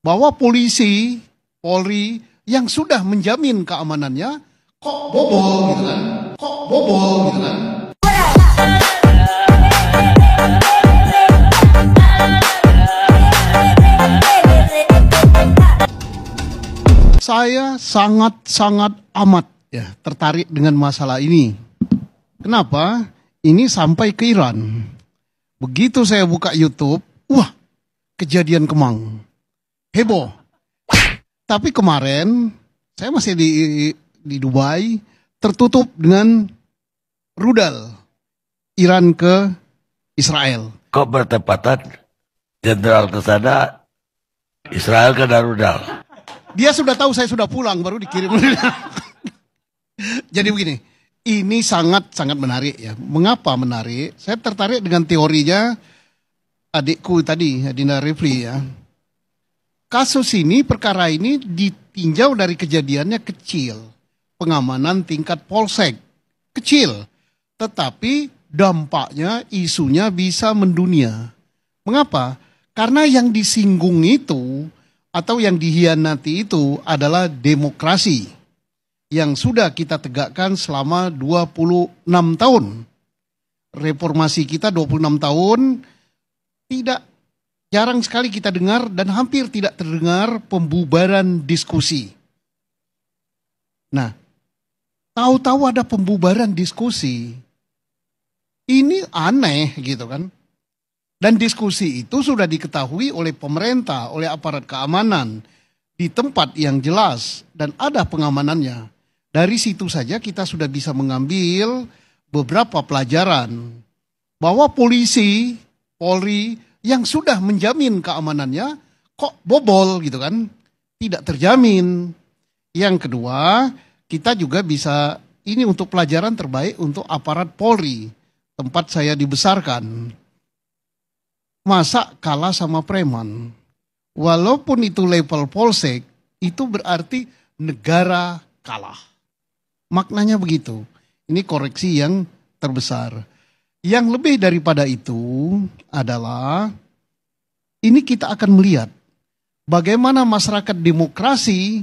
bahwa polisi, Polri yang sudah menjamin keamanannya kok bobol gitu kan. Kok bobol gitu kan. Saya sangat-sangat amat ya tertarik dengan masalah ini. Kenapa? Ini sampai ke Iran. Begitu saya buka YouTube, wah, kejadian Kemang heboh. Tapi kemarin saya masih di di Dubai tertutup dengan rudal Iran ke Israel. Kok bertepatan jenderal ke sana Israel ke rudal? Dia sudah tahu saya sudah pulang baru dikirim Jadi begini, ini sangat sangat menarik ya. Mengapa menarik? Saya tertarik dengan teorinya adikku tadi, Adina Rifli ya kasus ini, perkara ini ditinjau dari kejadiannya kecil. Pengamanan tingkat polsek kecil, tetapi dampaknya isunya bisa mendunia. Mengapa? Karena yang disinggung itu atau yang dihianati itu adalah demokrasi yang sudah kita tegakkan selama 26 tahun. Reformasi kita 26 tahun tidak jarang sekali kita dengar dan hampir tidak terdengar pembubaran diskusi. Nah, tahu-tahu ada pembubaran diskusi. Ini aneh gitu kan. Dan diskusi itu sudah diketahui oleh pemerintah, oleh aparat keamanan di tempat yang jelas dan ada pengamanannya. Dari situ saja kita sudah bisa mengambil beberapa pelajaran bahwa polisi, Polri yang sudah menjamin keamanannya kok bobol gitu kan? Tidak terjamin. Yang kedua, kita juga bisa ini untuk pelajaran terbaik untuk aparat Polri, tempat saya dibesarkan. Masa kalah sama preman? Walaupun itu level polsek, itu berarti negara kalah. Maknanya begitu. Ini koreksi yang terbesar. Yang lebih daripada itu adalah ini kita akan melihat bagaimana masyarakat demokrasi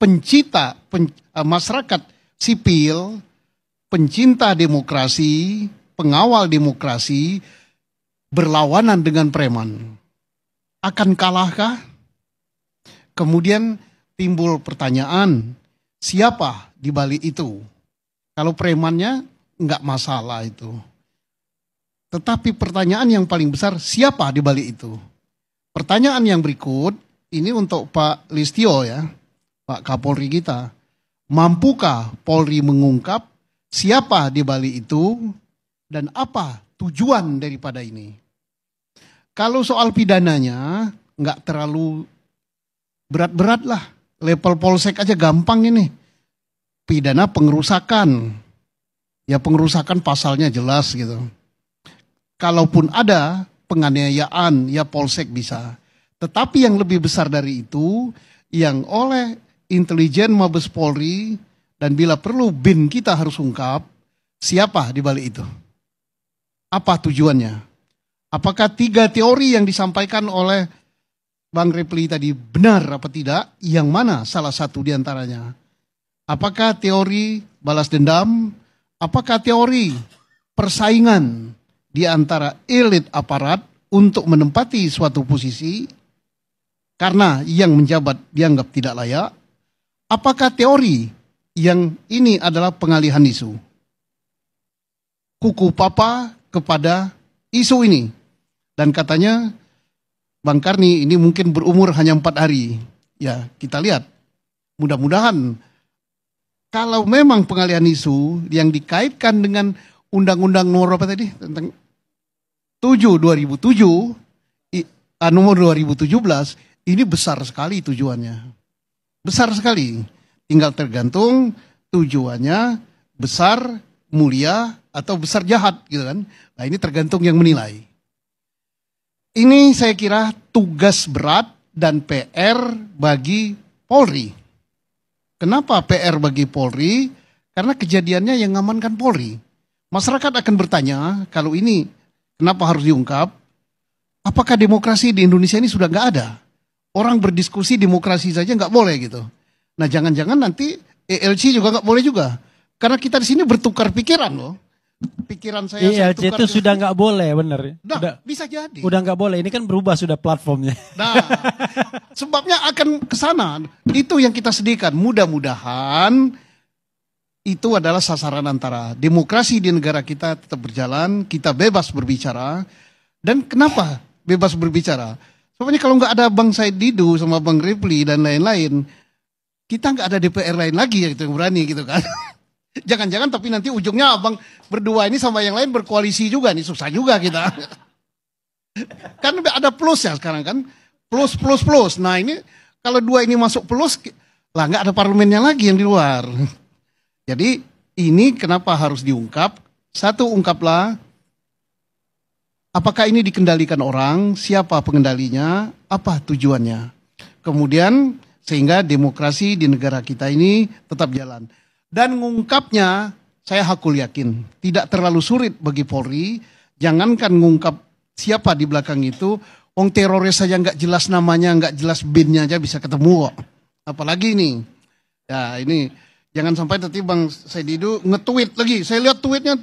pencita pen, eh, masyarakat sipil pencinta demokrasi, pengawal demokrasi berlawanan dengan preman. Akan kalahkah? Kemudian timbul pertanyaan, siapa di balik itu? Kalau premannya nggak masalah itu. Tetapi pertanyaan yang paling besar, siapa di balik itu? Pertanyaan yang berikut, ini untuk Pak Listio ya, Pak Kapolri kita. Mampukah Polri mengungkap siapa di balik itu dan apa tujuan daripada ini? Kalau soal pidananya, nggak terlalu berat-berat lah. Level polsek aja gampang ini. Pidana pengerusakan. Ya pengerusakan pasalnya jelas gitu Kalaupun ada penganiayaan, ya polsek bisa. Tetapi yang lebih besar dari itu, yang oleh intelijen Mabes Polri dan bila perlu BIN kita harus ungkap, siapa di balik itu? Apa tujuannya? Apakah tiga teori yang disampaikan oleh Bang Repli tadi benar apa tidak? Yang mana salah satu diantaranya? Apakah teori balas dendam? Apakah teori persaingan? di antara elit aparat untuk menempati suatu posisi karena yang menjabat dianggap tidak layak, apakah teori yang ini adalah pengalihan isu? Kuku papa kepada isu ini. Dan katanya Bang Karni ini mungkin berumur hanya empat hari. Ya kita lihat. Mudah-mudahan kalau memang pengalihan isu yang dikaitkan dengan undang-undang nomor berapa tadi tentang 7 2007 ah, nomor 2017 ini besar sekali tujuannya. Besar sekali. Tinggal tergantung tujuannya besar, mulia atau besar jahat gitu kan. Nah, ini tergantung yang menilai. Ini saya kira tugas berat dan PR bagi Polri. Kenapa PR bagi Polri? Karena kejadiannya yang ngamankan Polri. Masyarakat akan bertanya kalau ini Kenapa harus diungkap? Apakah demokrasi di Indonesia ini sudah nggak ada? Orang berdiskusi demokrasi saja nggak boleh gitu. Nah jangan-jangan nanti ELC juga nggak boleh juga. Karena kita di sini bertukar pikiran loh. Pikiran saya, ELC saya itu sudah nggak boleh bener. Nah, udah, bisa jadi. Udah nggak boleh. Ini kan berubah sudah platformnya. Nah, sebabnya akan kesana. Itu yang kita sedihkan. Mudah-mudahan itu adalah sasaran antara demokrasi di negara kita tetap berjalan, kita bebas berbicara. Dan kenapa bebas berbicara? Soalnya kalau nggak ada Bang Said Didu sama Bang Ripley dan lain-lain, kita nggak ada DPR lain lagi ya gitu, yang berani gitu kan. Jangan-jangan tapi nanti ujungnya abang berdua ini sama yang lain berkoalisi juga nih, susah juga kita. kan ada plus ya sekarang kan, plus plus plus. Nah ini kalau dua ini masuk plus, lah nggak ada parlemennya lagi yang di luar. Jadi ini kenapa harus diungkap? Satu ungkaplah apakah ini dikendalikan orang, siapa pengendalinya, apa tujuannya. Kemudian sehingga demokrasi di negara kita ini tetap jalan. Dan mengungkapnya, saya hakul yakin tidak terlalu sulit bagi Polri. Jangankan mengungkap siapa di belakang itu, Wong teroris saja nggak jelas namanya, nggak jelas binnya aja bisa ketemu kok. Apalagi ini, ya ini Jangan sampai nanti Bang Saididu nge-tweet lagi. Saya lihat tweetnya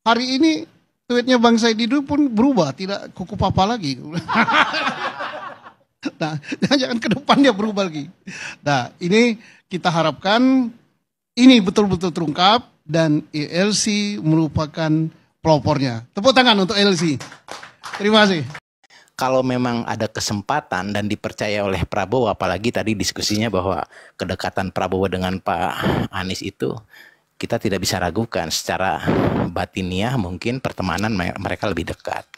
hari ini tweetnya Bang Saididu pun berubah, tidak kuku papa lagi. nah, jangan ke depan dia berubah lagi. Nah, ini kita harapkan ini betul-betul terungkap dan ELC merupakan pelopornya. Tepuk tangan untuk ELC. Terima kasih kalau memang ada kesempatan dan dipercaya oleh Prabowo, apalagi tadi diskusinya bahwa kedekatan Prabowo dengan Pak Anies itu kita tidak bisa ragukan secara batiniah mungkin pertemanan mereka lebih dekat.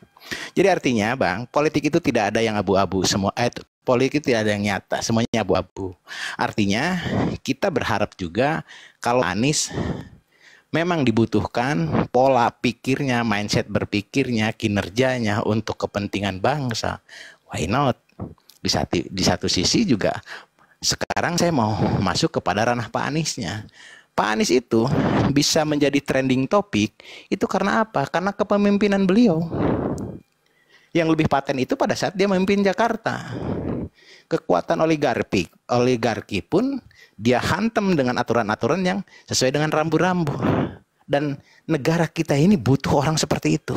Jadi artinya Bang, politik itu tidak ada yang abu-abu semua eh, politik itu tidak ada yang nyata, semuanya abu-abu. Artinya kita berharap juga kalau Anies memang dibutuhkan pola pikirnya, mindset berpikirnya, kinerjanya untuk kepentingan bangsa. Why not? Di satu, di satu sisi juga sekarang saya mau masuk kepada ranah Pak Aniesnya. Pak Anies itu bisa menjadi trending topik itu karena apa? Karena kepemimpinan beliau. Yang lebih paten itu pada saat dia memimpin Jakarta kekuatan oligarki oligarki pun dia hantam dengan aturan-aturan yang sesuai dengan rambu-rambu dan negara kita ini butuh orang seperti itu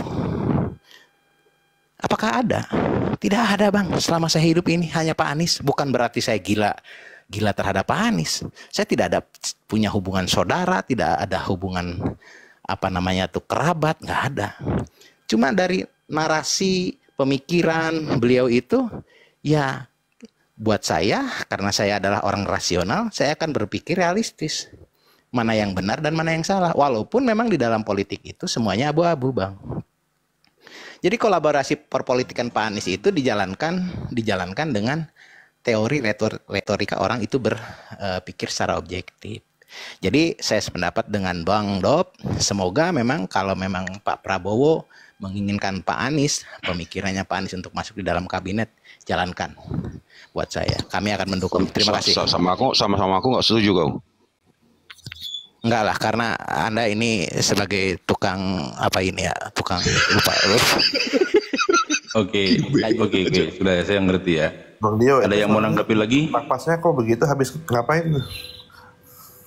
apakah ada tidak ada bang selama saya hidup ini hanya Pak Anies bukan berarti saya gila gila terhadap Pak Anies saya tidak ada punya hubungan saudara tidak ada hubungan apa namanya tuh kerabat nggak ada cuma dari narasi pemikiran beliau itu ya buat saya, karena saya adalah orang rasional, saya akan berpikir realistis. Mana yang benar dan mana yang salah. Walaupun memang di dalam politik itu semuanya abu-abu, Bang. Jadi kolaborasi perpolitikan Pak Anies itu dijalankan dijalankan dengan teori retor, retorika orang itu berpikir secara objektif. Jadi saya sependapat dengan Bang Dob, semoga memang kalau memang Pak Prabowo menginginkan Pak Anies, pemikirannya Pak Anies untuk masuk di dalam kabinet, jalankan buat saya. Kami akan mendukung. Terima kasih. Sama aku, sama-sama aku nggak setuju kau. Enggak lah, karena anda ini sebagai tukang apa ini ya, tukang lupa. Oke, oke, oke. Sudah saya ngerti ya. Bang Dio, ada yang mau nanggapi lagi? Napasnya kok begitu habis ngapain?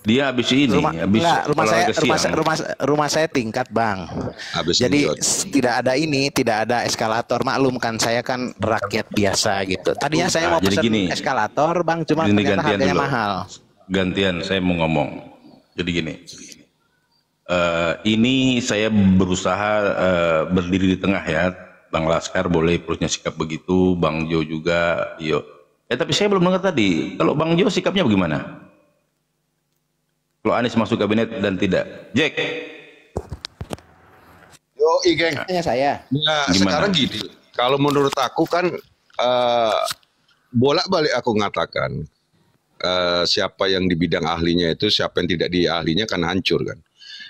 Dia habis ini, rumah, habis enggak, rumah saya rumah, rumah rumah saya tingkat, Bang. Habis Jadi ini. tidak ada ini, tidak ada eskalator. Maklum kan saya kan rakyat biasa gitu. Tadinya saya nah, mau pesan gini, eskalator, Bang, cuma ini ternyata harganya dulu. mahal. Gantian saya mau ngomong. Jadi gini. Uh, ini saya berusaha uh, berdiri di tengah ya. Bang Laskar boleh punya sikap begitu, Bang Jo juga, yo. Eh tapi saya belum dengar tadi. Kalau Bang Jo sikapnya bagaimana? Kalau Anies masuk kabinet dan tidak. Jack. Yo, geng. Tanya saya. Nah, Gimana? sekarang gini. Kalau menurut aku kan uh, bolak-balik aku mengatakan uh, siapa yang di bidang ahlinya itu siapa yang tidak di ahlinya kan hancur kan.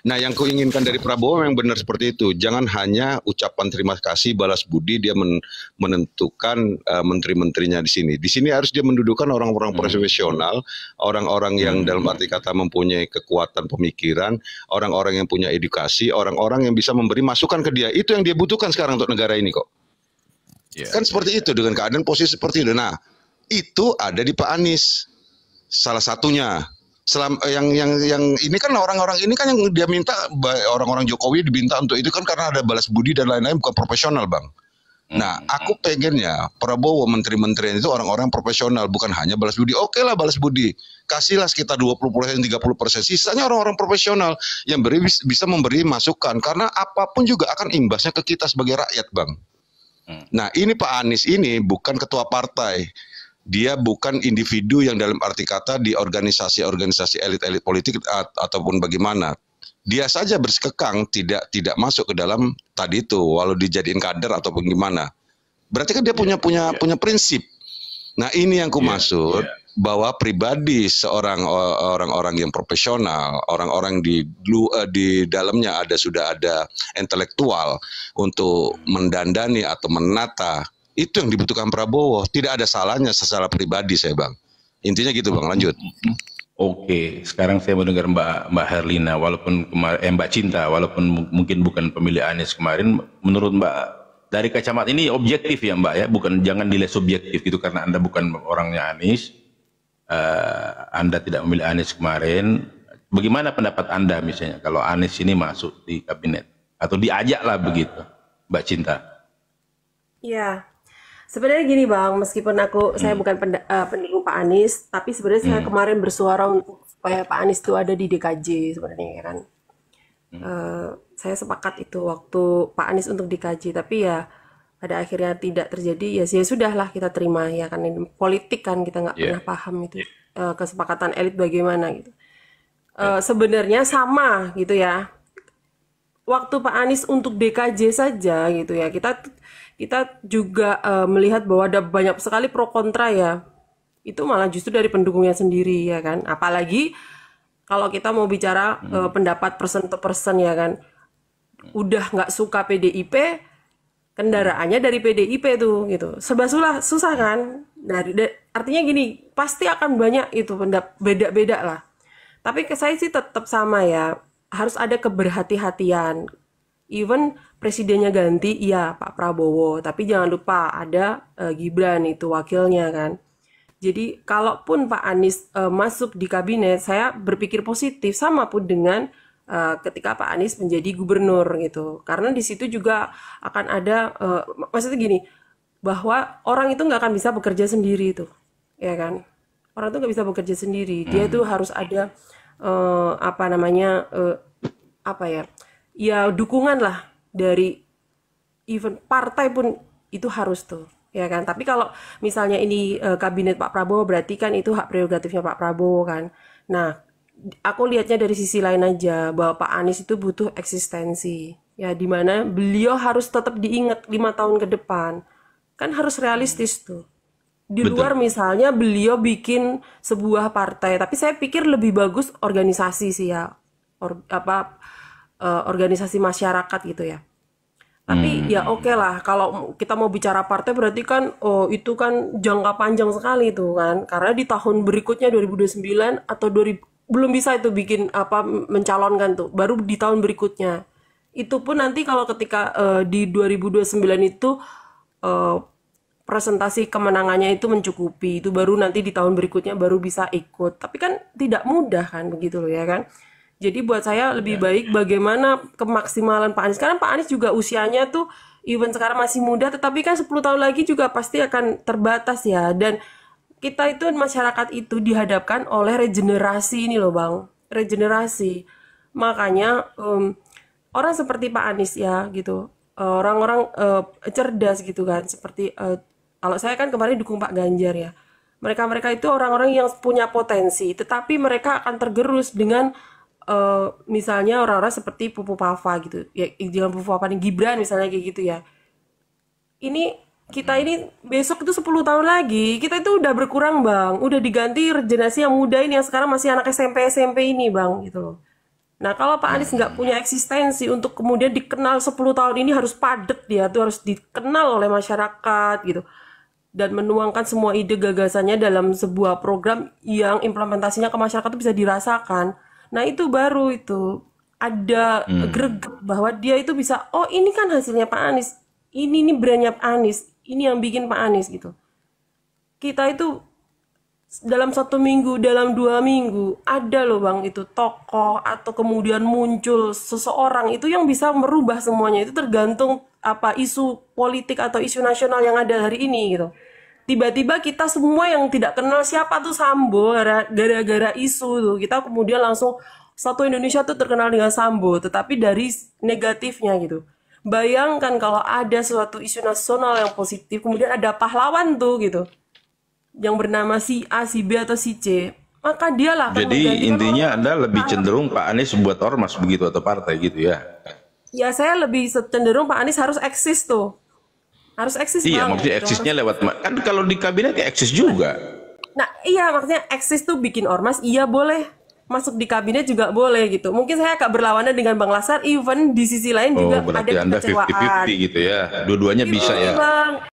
Nah, yang kuinginkan dari Prabowo yang benar seperti itu. Jangan hanya ucapan terima kasih, balas budi dia men menentukan uh, menteri-menterinya di sini. Di sini harus dia mendudukan orang-orang hmm. profesional, orang-orang yang hmm. dalam arti kata mempunyai kekuatan pemikiran, orang-orang yang punya edukasi, orang-orang yang bisa memberi masukan ke dia. Itu yang dia butuhkan sekarang untuk negara ini kok. Yeah, kan ya, seperti ya. itu dengan keadaan posisi seperti itu. Nah, itu ada di Pak Anies. Salah satunya selam yang yang yang ini kan orang-orang ini kan yang dia minta orang-orang Jokowi diminta untuk itu kan karena ada balas budi dan lain-lain bukan profesional bang. Hmm, nah, hmm, aku hmm. pengennya Prabowo menteri-menteri itu orang-orang profesional, bukan hanya balas budi. Oke lah balas budi, kasihlah sekitar 20 persen, 30 persen. Sisanya orang-orang profesional yang beri, bisa memberi masukan. Karena apapun juga akan imbasnya ke kita sebagai rakyat, Bang. Nah, ini Pak Anies ini bukan ketua partai dia bukan individu yang dalam arti kata di organisasi-organisasi elit-elit politik ataupun bagaimana. Dia saja bersekekang tidak tidak masuk ke dalam tadi itu walau dijadiin kader ataupun gimana. Berarti kan dia punya yeah, punya yeah. punya prinsip. Nah, ini yang ku yeah, yeah. bahwa pribadi seorang orang-orang yang profesional, orang-orang di eh, di dalamnya ada sudah ada intelektual untuk mendandani atau menata itu yang dibutuhkan Prabowo. Tidak ada salahnya secara pribadi saya bang. Intinya gitu bang. Lanjut. Oke, sekarang saya mendengar Mbak Mbak Herlina, walaupun kemarin eh, Mbak Cinta, walaupun mungkin bukan pemilih Anies kemarin, menurut Mbak dari kacamata ini objektif ya Mbak ya, bukan jangan nilai subjektif gitu karena anda bukan orangnya Anies, uh, anda tidak memilih Anies kemarin. Bagaimana pendapat anda misalnya kalau Anies ini masuk di kabinet atau diajaklah begitu, Mbak Cinta? Ya, Sebenarnya gini bang, meskipun aku hmm. saya bukan pend uh, eh, pendukung Pak Anies, tapi sebenarnya hmm. saya kemarin bersuara untuk supaya Pak Anies itu ada di DKJ sebenarnya ya kan. Hmm. Uh, saya sepakat itu waktu Pak Anies untuk DKJ, tapi ya pada akhirnya tidak terjadi ya ya sudahlah kita terima ya kan ini politik kan kita nggak yeah. pernah paham itu yeah. Iya. uh, kesepakatan elit bagaimana gitu. Uh, eh, yeah. Sebenarnya sama gitu ya. Waktu Pak Anies untuk DKJ saja gitu ya kita kita juga uh, melihat bahwa ada banyak sekali pro kontra ya. Itu malah justru dari pendukungnya sendiri ya kan. Apalagi kalau kita mau bicara hmm. uh, pendapat persen to persen ya kan. Udah nggak suka PDIP, kendaraannya dari PDIP tuh gitu. Sebasulah susah kan. Dari nah, da, artinya gini, pasti akan banyak itu pendap beda-beda lah. Tapi ke saya sih tetap sama ya. Harus ada keberhati-hatian even presidennya ganti ya Pak Prabowo tapi jangan lupa ada uh, Gibran itu wakilnya kan jadi kalaupun Pak Anies uh, masuk di kabinet saya berpikir positif sama pun dengan uh, ketika Pak Anies menjadi gubernur gitu karena di situ juga akan ada uh, maksudnya gini bahwa orang itu nggak akan bisa bekerja sendiri itu ya kan orang itu nggak bisa bekerja sendiri dia itu hmm. harus ada uh, apa namanya uh, apa ya ya dukungan lah dari even partai pun itu harus tuh ya kan tapi kalau misalnya ini e, kabinet Pak Prabowo berarti kan itu hak prerogatifnya Pak Prabowo kan nah aku lihatnya dari sisi lain aja bahwa Pak Anies itu butuh eksistensi ya dimana beliau harus tetap diingat lima tahun ke depan kan harus realistis tuh di Betul. luar misalnya beliau bikin sebuah partai tapi saya pikir lebih bagus organisasi sih ya Or, apa uh, organisasi masyarakat gitu ya. Tapi hmm. ya oke okay lah kalau kita mau bicara partai berarti kan oh itu kan jangka panjang sekali itu kan karena di tahun berikutnya 2029 atau 2000 belum bisa itu bikin apa mencalonkan tuh baru di tahun berikutnya. Itu pun nanti kalau ketika uh, di 2029 itu uh, presentasi kemenangannya itu mencukupi itu baru nanti di tahun berikutnya baru bisa ikut. Tapi kan tidak mudah kan begitu loh ya kan. Jadi buat saya lebih ya. baik bagaimana kemaksimalan Pak Anies. Karena Pak Anies juga usianya tuh even sekarang masih muda, tetapi kan 10 tahun lagi juga pasti akan terbatas ya. Dan kita itu masyarakat itu dihadapkan oleh regenerasi ini loh bang, regenerasi. Makanya um, orang seperti Pak Anies ya gitu, orang-orang uh, cerdas gitu kan, seperti uh, kalau saya kan kemarin dukung Pak Ganjar ya mereka-mereka itu orang-orang yang punya potensi, tetapi mereka akan tergerus dengan uh, misalnya orang-orang seperti Pupu Pava gitu ya jangan Pupu Pava nih Gibran misalnya kayak gitu ya ini kita hmm. ini besok itu 10 tahun lagi kita itu udah berkurang bang udah diganti generasi yang muda ini yang sekarang masih anak SMP SMP ini bang gitu loh nah kalau Pak Anies hmm. nggak punya eksistensi untuk kemudian dikenal 10 tahun ini harus padet dia tuh harus dikenal oleh masyarakat gitu dan menuangkan semua ide gagasannya dalam sebuah program yang implementasinya ke masyarakat itu bisa dirasakan Nah, itu baru itu ada hmm. greget bahwa dia itu bisa oh ini kan hasilnya Pak Anies. Ini ini brandnya Pak Anies. Ini yang bikin Pak Anies gitu. Kita itu dalam satu minggu, dalam dua minggu, ada loh bang itu tokoh atau kemudian muncul seseorang itu yang bisa merubah semuanya itu tergantung apa isu politik atau isu nasional yang ada hari ini gitu tiba-tiba kita semua yang tidak kenal siapa tuh Sambo gara-gara isu tuh kita kemudian langsung satu Indonesia tuh terkenal dengan Sambo tetapi dari negatifnya gitu bayangkan kalau ada suatu isu nasional yang positif kemudian ada pahlawan tuh gitu yang bernama si A si B atau si C maka dialah jadi intinya anda lebih nah, cenderung nah. Pak Anies buat ormas begitu atau partai gitu ya ya saya lebih cenderung Pak Anies harus eksis tuh harus eksis iya maksudnya eksisnya lewat kan kalau di kabinet ya eksis juga nah iya maksudnya eksis tuh bikin ormas iya boleh masuk di kabinet juga boleh gitu mungkin saya agak berlawanan dengan bang Lasar even di sisi lain oh, juga berarti ada anda kecewaan 50 gitu ya dua-duanya iya, bisa ya bang